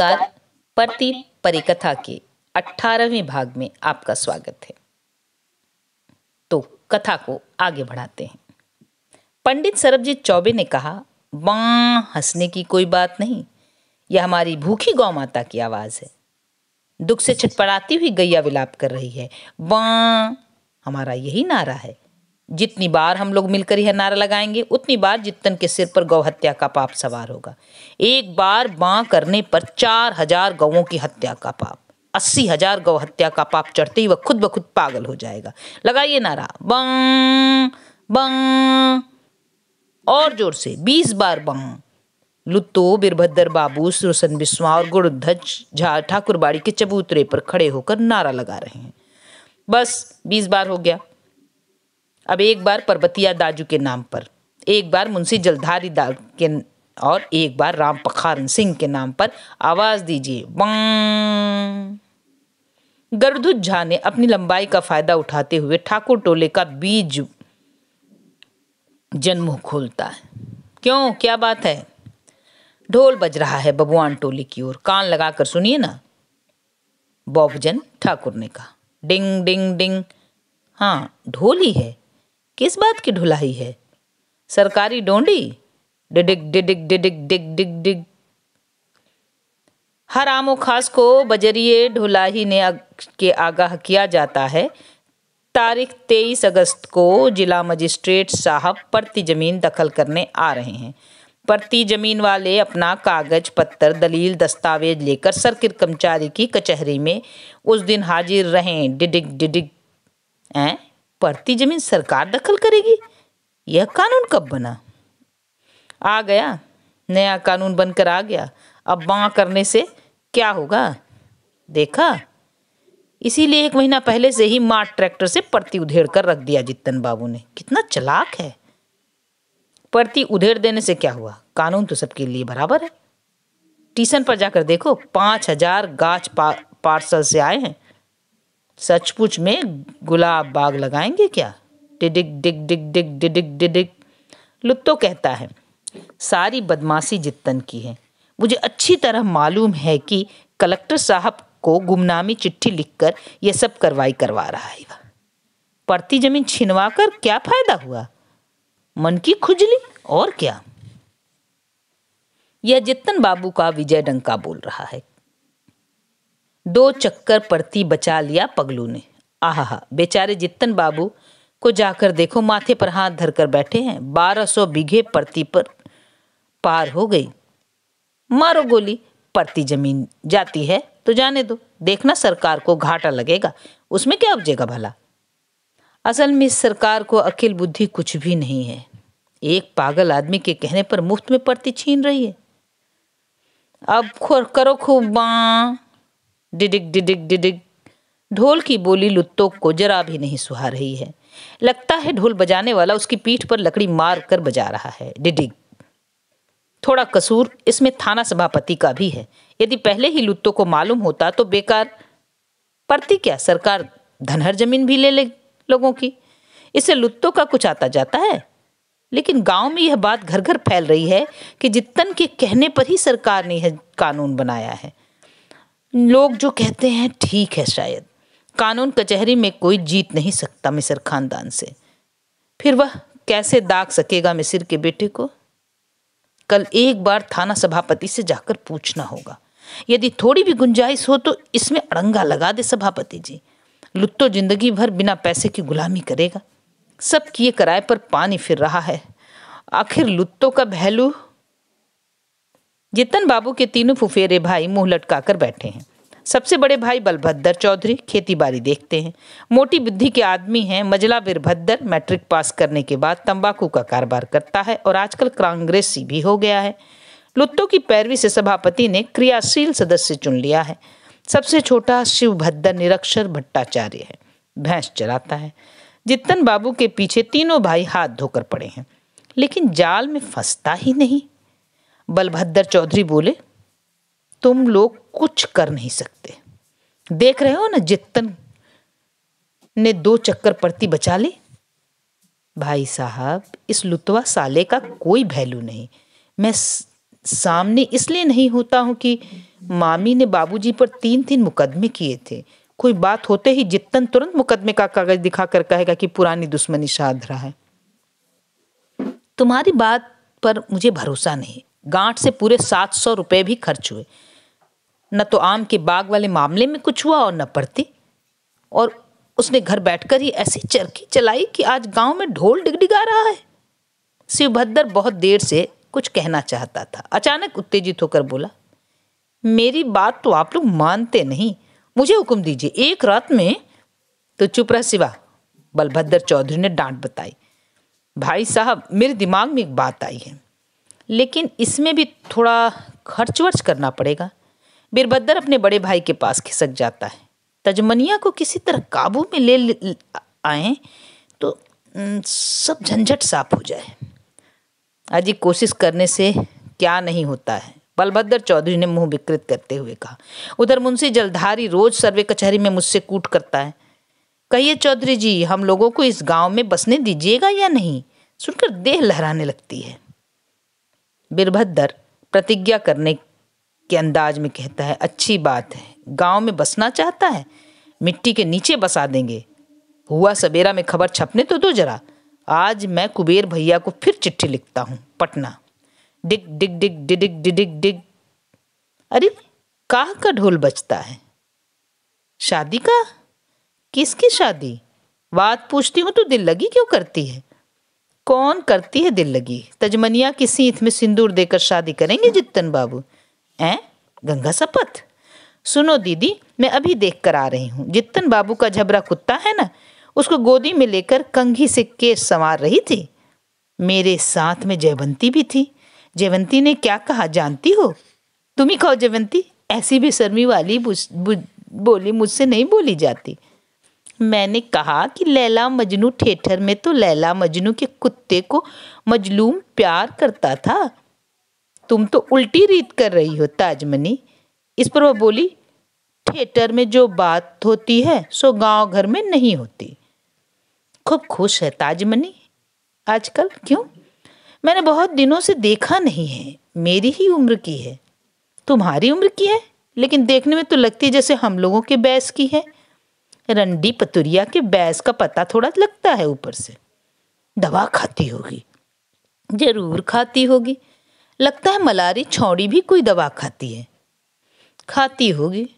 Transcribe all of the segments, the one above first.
नमस्कार प्रति परिकथा के अठारहवें भाग में आपका स्वागत है तो कथा को आगे बढ़ाते हैं पंडित सरबजीत चौबे ने कहा बा हंसने की कोई बात नहीं यह हमारी भूखी गौ माता की आवाज़ है दुख से छटपड़ाती हुई गैया विलाप कर रही है बा हमारा यही नारा है जितनी बार हम लोग मिलकर यह नारा लगाएंगे उतनी बार जितन के सिर पर गौ हत्या का पाप सवार होगा एक बार बां करने पर चार हजार गौं की हत्या का पाप अस्सी हजार गौ हत्या का पाप चढ़ते ही वह खुद ब खुद पागल हो जाएगा लगाइए नारा बं और जोर से बीस बार बं लुत्तो बीरभद्र बाबू सुरसन बिस्वा और गुरुध्वज झा ठाकुरबाड़ी के चबूतरे पर खड़े होकर नारा लगा रहे हैं बस बीस बार हो गया अब एक बार पर्वतिया दाजू के नाम पर एक बार मुंशी जलधारी दाल के और एक बार राम पखारन सिंह के नाम पर आवाज दीजिए गर्दुज झा ने अपनी लंबाई का फायदा उठाते हुए ठाकुर टोले का बीज जन्म खोलता है क्यों क्या बात है ढोल बज रहा है बबुआन टोले की ओर कान लगाकर सुनिए ना बॉबजन ठाकुर ने कहा डिंग डिंग डिंग हाँ ढोल ही है किस बात की ढुलाई है सरकारी डोंडी डिडिक डिडिक डिडिक डिग डिग डिग हर आमो खास को बजरिए ढुलाही ने आग, के आगाह किया जाता है तारीख 23 अगस्त को जिला मजिस्ट्रेट साहब प्रति ज़मीन दखल करने आ रहे हैं प्रति ज़मीन वाले अपना कागज पत्तर दलील दस्तावेज लेकर सर्किट कर्मचारी की कचहरी में उस दिन हाजिर रहें डिडिक डिडिक हैं परती जमीन सरकार दखल करेगी यह कानून कब बना आ गया नया कानून बनकर आ गया अब बा करने से क्या होगा देखा इसीलिए एक महीना पहले से ही मार्ट ट्रैक्टर से परती उधेड़ कर रख दिया जितन बाबू ने कितना चलाक है परती उधेड़ देने से क्या हुआ कानून तो सबके लिए बराबर है ट्यूशन पर जाकर देखो पांच हजार गाछ पा, पार्सल से आए हैं सचमुच में गुलाब बाग लगाएंगे क्या डिडिक डिग डिग डिग डिडिक डिडिक लुत्तो कहता है सारी बदमाशी जितन की है मुझे अच्छी तरह मालूम है कि कलेक्टर साहब को गुमनामी चिट्ठी लिखकर यह सब कार्रवाई करवा रहा है पड़ती जमीन छिनवा कर क्या फायदा हुआ मन की खुजली और क्या यह जितन बाबू का विजय डंका बोल रहा है दो चक्कर पड़ती बचा लिया पगलू ने आह बेचारे जितन बाबू को जाकर देखो माथे पर हाथ धरकर बैठे हैं बारह सौ बीघे परती पर पार हो गई मारो गोली परती जमीन जाती है तो जाने दो देखना सरकार को घाटा लगेगा उसमें क्या उपजेगा भला असल में इस सरकार को अखिल बुद्धि कुछ भी नहीं है एक पागल आदमी के कहने पर मुफ्त में परती छीन रही है अब खो करो खूब बा डिडिक डिडिक डिडिक ढोल की बोली लुत्तो को जरा भी नहीं सुहा रही है लगता है ढोल बजाने वाला उसकी पीठ पर लकड़ी मार कर बजा रहा है डिडिग थोड़ा कसूर इसमें थाना सभापति का भी है यदि पहले ही लुत्तो को मालूम होता तो बेकार पड़ती क्या सरकार धनहर जमीन भी ले ले लोगों की इससे लुत्तो का कुछ आता जाता है लेकिन गांव में यह बात घर घर फैल रही है कि जितन के कहने पर ही सरकार ने यह कानून बनाया है लोग जो कहते हैं ठीक है शायद कानून कचहरी में कोई जीत नहीं सकता मिसर खानदान से फिर वह कैसे दाग सकेगा मिसिर के बेटे को कल एक बार थाना सभापति से जाकर पूछना होगा यदि थोड़ी भी गुंजाइश हो तो इसमें अड़ंगा लगा दे सभापति जी लुत्तो जिंदगी भर बिना पैसे की गुलामी करेगा सब किए किराए पर पानी फिर रहा है आखिर लुत्तो का पहलू जितन बाबू के तीनों फुफेरे भाई मुंह लटकाकर बैठे हैं सबसे बड़े भाई बलभद्र चौधरी खेतीबारी देखते हैं मोटी बुद्धि के आदमी हैं मजला वीरभद्र मैट्रिक पास करने के बाद तंबाकू का कारोबार करता है और आजकल कांग्रेसी भी हो गया है लुत्तों की पैरवी से सभापति ने क्रियाशील सदस्य चुन लिया है सबसे छोटा शिवभद्र निरक्षर भट्टाचार्य है भैंस चराता है जितन बाबू के पीछे तीनों भाई हाथ धोकर पड़े हैं लेकिन जाल में फंसता ही नहीं बलभद्र चौधरी बोले तुम लोग कुछ कर नहीं सकते देख रहे हो ना जितन ने दो चक्कर पड़ती बचा ली भाई साहब इस लुतवा साले का कोई वैल्यू नहीं मैं सामने इसलिए नहीं होता हूं कि मामी ने बाबूजी पर तीन तीन मुकदमे किए थे कोई बात होते ही जितन तुरंत मुकदमे का कागज दिखा कर कहेगा कि पुरानी दुश्मनी साध रहा है तुम्हारी बात पर मुझे भरोसा नहीं गांठ से पूरे सात सौ रुपये भी खर्च हुए न तो आम के बाग वाले मामले में कुछ हुआ और न पड़ती और उसने घर बैठकर ही ऐसी चरखी चलाई कि आज गांव में ढोल डिगडिगा रहा है शिवभद्र बहुत देर से कुछ कहना चाहता था अचानक उत्तेजित होकर बोला मेरी बात तो आप लोग मानते नहीं मुझे हुक्म दीजिए एक रात में तो चुप रहा सिवा बलभद्र चौधरी ने डांट बताई भाई साहब मेरे दिमाग में एक बात आई है लेकिन इसमें भी थोड़ा खर्च वर्च करना पड़ेगा बीरभद्र अपने बड़े भाई के पास खिसक जाता है तजमनिया को किसी तरह काबू में ले आए तो सब झंझट साफ हो जाए अजी कोशिश करने से क्या नहीं होता है बलभद्र चौधरी ने मुंह विकृत करते हुए कहा उधर मुंशी जलधारी रोज सर्वे कचहरी में मुझसे कूट करता है कहिए चौधरी जी हम लोगों को इस गांव में बसने दीजिएगा या नहीं सुनकर देह लहराने लगती है बिरभद्र प्रतिज्ञा करने के अंदाज में कहता है अच्छी बात है गांव में बसना चाहता है मिट्टी के नीचे बसा देंगे हुआ सवेरा में खबर छपने तो दो जरा आज मैं कुबेर भैया को फिर चिट्ठी लिखता हूँ पटना डिग डिग डिग डिडिग डिडिग डिग अरे कहाँ का ढोल बचता है शादी का किसकी शादी बात पूछती हूँ तो दिल लगी क्यों करती है कौन करती है दिल लगी तजमनिया की सीथ में सिंदूर देकर शादी करेंगे हाँ। जितन बाबू ऐ गंगा सपत सुनो दीदी मैं अभी देख कर आ रही हूँ जितन बाबू का झबरा कुत्ता है ना उसको गोदी में लेकर कंघी से केस संवार रही थी मेरे साथ में जयवंती भी थी जयवंती ने क्या कहा जानती हो तुम ही कहो जयवंती ऐसी भी शर्मी वाली बोली मुझसे नहीं बोली जाती मैंने कहा कि लैला मजनू थिएटर में तो लैला मजनू के कुत्ते को मजलूम प्यार करता था तुम तो उल्टी रीत कर रही हो ताजमनी इस पर वह बोली थिएटर में जो बात होती है सो गांव घर में नहीं होती खूब खुश है ताजमनी आजकल क्यों मैंने बहुत दिनों से देखा नहीं है मेरी ही उम्र की है तुम्हारी उम्र की है लेकिन देखने में तो लगती है जैसे हम लोगों के बैस की है रंडी पतुरिया के बैस का पता थोड़ा लगता है ऊपर से दवा खाती होगी जरूर खाती होगी लगता है मलारी छौड़ी भी कोई दवा खाती है खाती होगी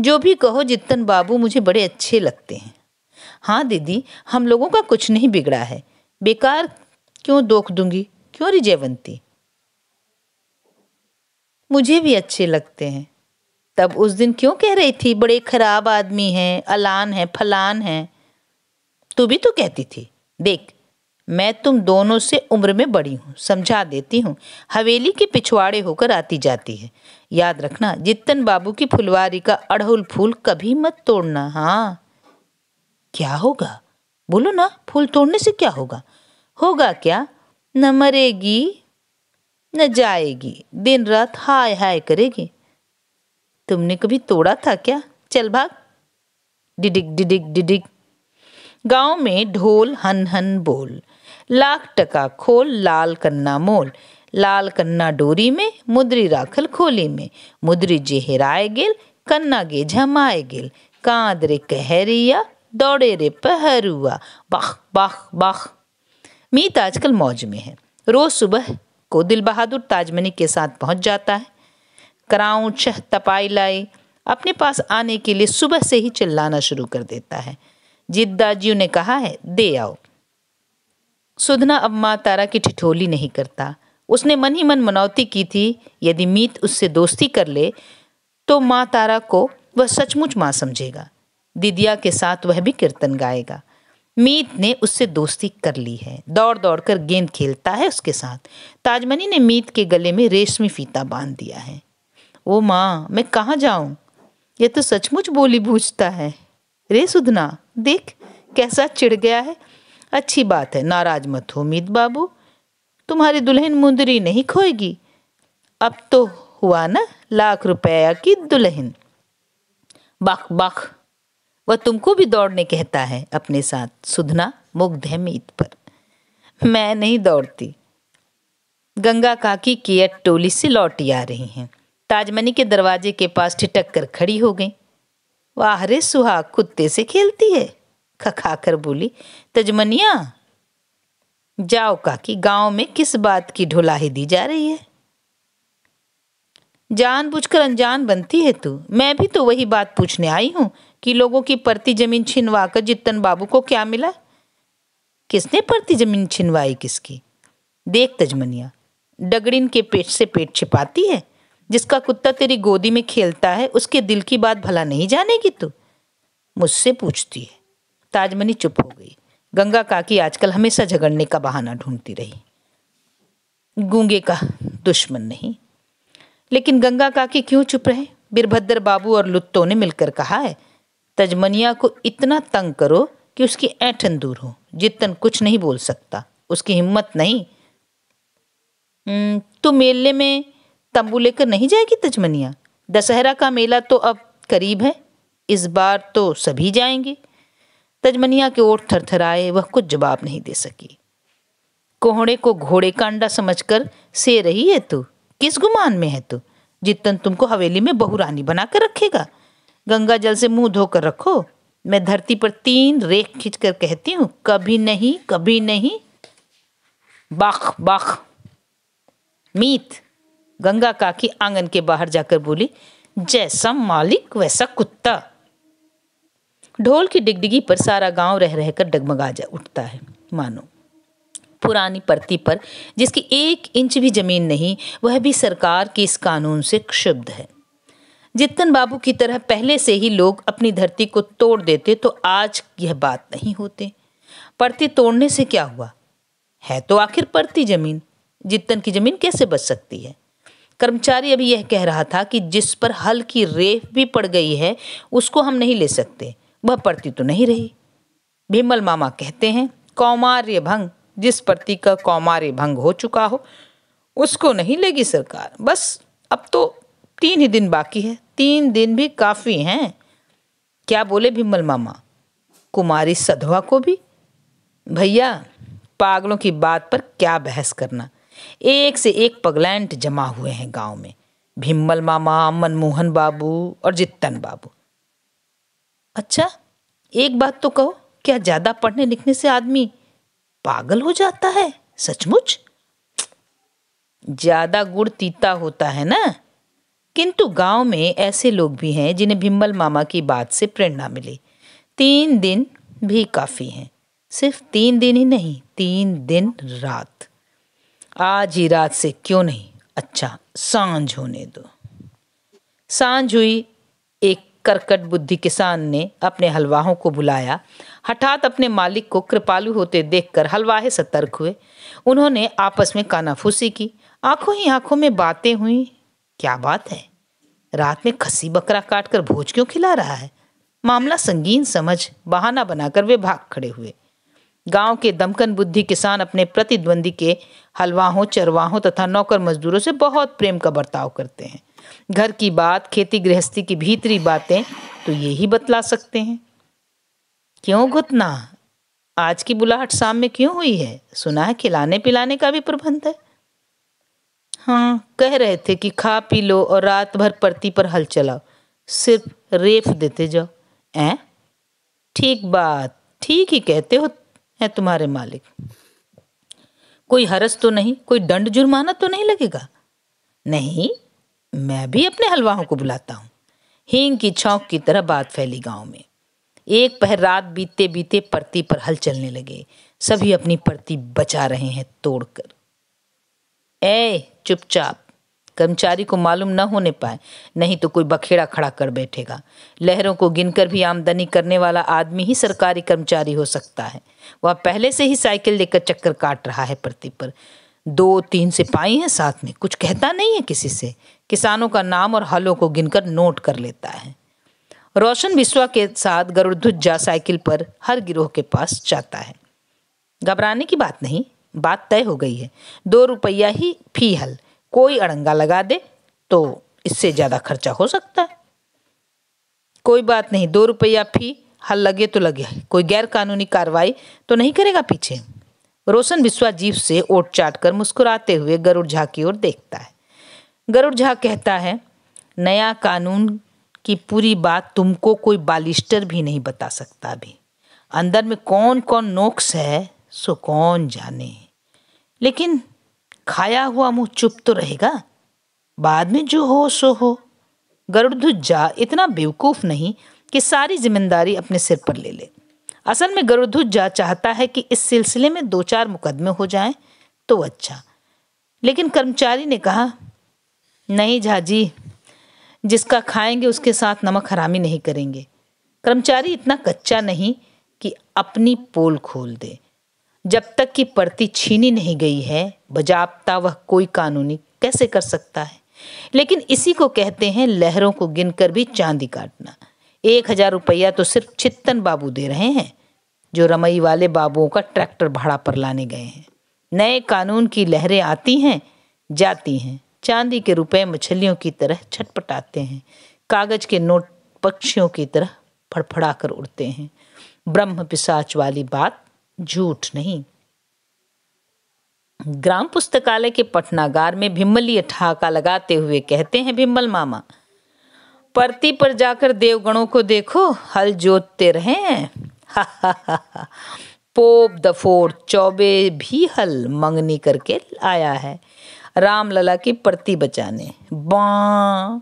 जो भी कहो जितन बाबू मुझे बड़े अच्छे लगते हैं हाँ दीदी हम लोगों का कुछ नहीं बिगड़ा है बेकार क्यों दोख दूंगी क्यों रिजयवंती मुझे भी अच्छे लगते हैं तब उस दिन क्यों कह रही थी बड़े खराब आदमी हैं अलान है फलान है तू भी तो कहती थी देख मैं तुम दोनों से उम्र में बड़ी हूँ समझा देती हूँ हवेली के पिछवाड़े होकर आती जाती है याद रखना जितन बाबू की फुलवारी का अड़हुल फूल कभी मत तोड़ना हाँ क्या होगा बोलो ना फूल तोड़ने से क्या होगा होगा क्या न मरेगी न जाएगी दिन रात हाय हाय करेगी तुमने कभी तोड़ा था क्या चल भाग डिडिक डिडिक डिडिक गांव में ढोल हन हन बोल लाख टका खोल लाल कन्ना मोल लाल कन्ना डोरी में मुद्री राखल खोली में मुद्री जे हेराए गेल कन्ना गे झमाए गेल कांद रे कहरिया दौड़े रे पहरुआ बाह बाह बाह मीत आजकल मौज में है रोज सुबह को दिल बहादुर ताजमनी के साथ पहुंच जाता है कराऊं चह तपाई लाए अपने पास आने के लिए सुबह से ही चिल्लाना शुरू कर देता है जिद्दा जी ने कहा है दे आओ सुधना अब माँ तारा की ठिठोली नहीं करता उसने मन ही मन मनौती की थी यदि मीत उससे दोस्ती कर ले तो माँ तारा को वह सचमुच माँ समझेगा दिदिया के साथ वह भी कीर्तन गाएगा मीत ने उससे दोस्ती कर ली है दौड़ दौड़ कर गेंद खेलता है उसके साथ ताजमनी ने मीत के गले में रेशमी फीता बांध दिया है ओ माँ मैं कहाँ जाऊँ ये तो सचमुच बोली बूझता है रे सुधना देख कैसा चिढ़ गया है अच्छी बात है नाराज मत हो मीत बाबू तुम्हारी दुल्हन मुंदरी नहीं खोएगी अब तो हुआ ना लाख रुपया की दुल्हन बख बख वह तुमको भी दौड़ने कहता है अपने साथ सुधना मुग्ध है मीत पर मैं नहीं दौड़ती गंगा काकी की टोली से लौटी आ रही हैं ताजमनी के दरवाजे के पास ठिटक कर खड़ी हो गई वाह रे सुहाग कुत्ते से खेलती है खखा कर बोली तजमनिया जाओ काकी गांव में किस बात की ढुलाही दी जा रही है जानबूझकर अनजान बनती है तू मैं भी तो वही बात पूछने आई हूं कि लोगों की परती जमीन छिनवा कर जितन बाबू को क्या मिला किसने परती जमीन छिनवाई किसकी देख तजमनिया डगड़िन के पेट से पेट छिपाती है जिसका कुत्ता तेरी गोदी में खेलता है उसके दिल की बात भला नहीं जानेगी तू मुझसे पूछती है ताजमनी चुप हो गई गंगा काकी आजकल हमेशा झगड़ने का बहाना ढूंढती रही गूंगे का दुश्मन नहीं लेकिन गंगा काकी क्यों चुप रहे बीरभद्र बाबू और लुत्तो ने मिलकर कहा है तजमनिया को इतना तंग करो कि उसकी ऐठन दूर हो जितन कुछ नहीं बोल सकता उसकी हिम्मत नहीं तो मेले में तंबू लेकर नहीं जाएगी तजमनिया दशहरा का मेला तो अब करीब है इस बार तो सभी जाएंगे तजमनिया के ओठ थरथराए वह कुछ जवाब नहीं दे सकी कोहड़े को घोड़े का अंडा समझ कर से रही है तू किस गुमान में है तू जितन तुमको हवेली में बहुरानी बना कर रखेगा गंगा जल से मुंह धोकर रखो मैं धरती पर तीन रेख खींच कर कहती हूँ कभी नहीं कभी नहीं बाख बाख मीत गंगा काकी आंगन के बाहर जाकर बोली जैसा मालिक वैसा कुत्ता ढोल की डिगडिगी पर सारा गांव रह रहकर डगमगा जा उठता है मानो पुरानी परती पर जिसकी एक इंच भी जमीन नहीं वह भी सरकार के इस कानून से क्षुब्ध है जितन बाबू की तरह पहले से ही लोग अपनी धरती को तोड़ देते तो आज यह बात नहीं होती परती तोड़ने से क्या हुआ है तो आखिर परती जमीन जितन की जमीन कैसे बच सकती है कर्मचारी अभी यह कह रहा था कि जिस पर हल की रेफ भी पड़ गई है उसको हम नहीं ले सकते वह पड़ती तो नहीं रही भीमल मामा कहते हैं कौमार्य भंग जिस प्रति का कौमार्य भंग हो चुका हो उसको नहीं लेगी सरकार बस अब तो तीन ही दिन बाकी है तीन दिन भी काफ़ी हैं क्या बोले भीमल मामा कुमारी सधवा को भी भैया पागलों की बात पर क्या बहस करना एक से एक पगलैंट जमा हुए हैं गांव में भिम्बल मामा मनमोहन बाबू और जितन बाबू अच्छा एक बात तो कहो क्या ज़्यादा पढ़ने लिखने से आदमी पागल हो जाता है सचमुच ज़्यादा गुड़ तीता होता है ना किंतु गांव में ऐसे लोग भी हैं जिन्हें भिम्बल मामा की बात से प्रेरणा मिली तीन दिन भी काफ़ी हैं सिर्फ तीन दिन ही नहीं तीन दिन रात आज ही रात से क्यों नहीं अच्छा सांझ होने दो सांझ हुई एक करकट बुद्धि किसान ने अपने हलवाहों को बुलाया हठात अपने मालिक को कृपालु होते देखकर हलवाहे सतर्क हुए उन्होंने आपस में कानाफूसी की आंखों ही आंखों में बातें हुई क्या बात है रात में खसी बकरा काटकर भोज क्यों खिला रहा है मामला संगीन समझ बहाना बनाकर वे भाग खड़े हुए गांव के दमकन बुद्धि किसान अपने प्रतिद्वंदी के हलवाहों चरवाहों तथा नौकर मजदूरों से बहुत प्रेम का बर्ताव करते हैं घर की बात खेती गृहस्थी की भीतरी बातें तो ये ही बतला सकते हैं क्यों घुतना आज की बुलाहट शाम में क्यों हुई है सुना है खिलाने पिलाने का भी प्रबंध है हाँ कह रहे थे कि खा पी लो और रात भर परती पर हल चलाओ सिर्फ रेफ देते जाओ ऐ ठीक बात ठीक ही कहते हो हैं तुम्हारे मालिक कोई हरस तो नहीं कोई दंड जुर्माना तो नहीं लगेगा नहीं मैं भी अपने हलवाहों को बुलाता हूं हींग की छौक की तरह बात फैली गांव में एक पहर रात बीते बीते परती पर हल चलने लगे सभी अपनी परती बचा रहे हैं तोड़कर ए चुपचाप कर्मचारी को मालूम न होने पाए नहीं तो कोई बखेड़ा खड़ा कर बैठेगा लहरों को गिनकर भी आमदनी करने वाला आदमी ही सरकारी कर्मचारी हो सकता है वह पहले से ही साइकिल लेकर चक्कर काट रहा है प्रति पर दो तीन सिपाही हैं साथ में कुछ कहता नहीं है किसी से किसानों का नाम और हलों को गिनकर नोट कर लेता है रोशन विश्वा के साथ गरुड़ध्वजा साइकिल पर हर गिरोह के पास जाता है घबराने की बात नहीं बात तय हो गई है दो रुपया ही फी हल कोई अड़ंगा लगा दे तो इससे ज़्यादा खर्चा हो सकता है कोई बात नहीं दो रुपया फी हल लगे तो लगे कोई गैर कानूनी कार्रवाई तो नहीं करेगा पीछे रोशन बिस्वा जीप से ओट चाट कर मुस्कुराते हुए गरुड़ झा की ओर देखता है गरुड़ झा कहता है नया कानून की पूरी बात तुमको कोई बालिस्टर भी नहीं बता सकता अभी अंदर में कौन कौन नोक्स है सो कौन जाने लेकिन खाया हुआ मुंह चुप तो रहेगा बाद में जो हो सो हो गरुड़ जा इतना बेवकूफ़ नहीं कि सारी जिम्मेदारी अपने सिर पर ले ले असल में गरुड़ जा चाहता है कि इस सिलसिले में दो चार मुकदमे हो जाएं तो अच्छा लेकिन कर्मचारी ने कहा नहीं झाजी जिसका खाएंगे उसके साथ नमक हरामी नहीं करेंगे कर्मचारी इतना कच्चा नहीं कि अपनी पोल खोल दे जब तक कि पर्ती छीनी नहीं गई है बजाबता वह कोई कानूनी कैसे कर सकता है लेकिन इसी को कहते हैं लहरों को गिनकर भी चांदी काटना एक हजार रुपया तो सिर्फ चित्तन बाबू दे रहे हैं जो रमई वाले बाबुओं का ट्रैक्टर भाड़ा पर लाने गए हैं नए कानून की लहरें आती हैं जाती हैं चांदी के रुपए मछलियों की तरह छटपटाते हैं कागज के नोट पक्षियों की तरह फड़फड़ा कर उड़ते हैं ब्रह्म पिशाच वाली बात झूठ नहीं ग्राम पुस्तकालय के पटनागार में भिम्मली ठहाका लगाते हुए कहते हैं भिम्मल मामा परती पर जाकर देवगणों को देखो हल जोतते रहे पोप दफोर चौबे भी हल मंगनी करके आया है रामलला की परती बचाने बां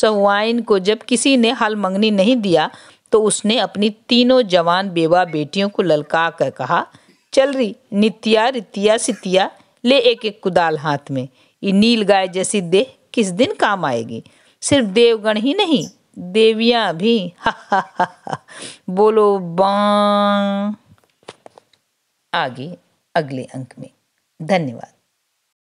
सवाइन को जब किसी ने हल मंगनी नहीं दिया तो उसने अपनी तीनों जवान बेवा बेटियों को ललका कर कहा चल रही नित्या रितिया सितिया ले एक एक कुदाल हाथ में ये नील गाय जैसी देह किस दिन काम आएगी सिर्फ देवगण ही नहीं देवियां भी हा हा हा हा बोलो बा आगे अगले अंक में धन्यवाद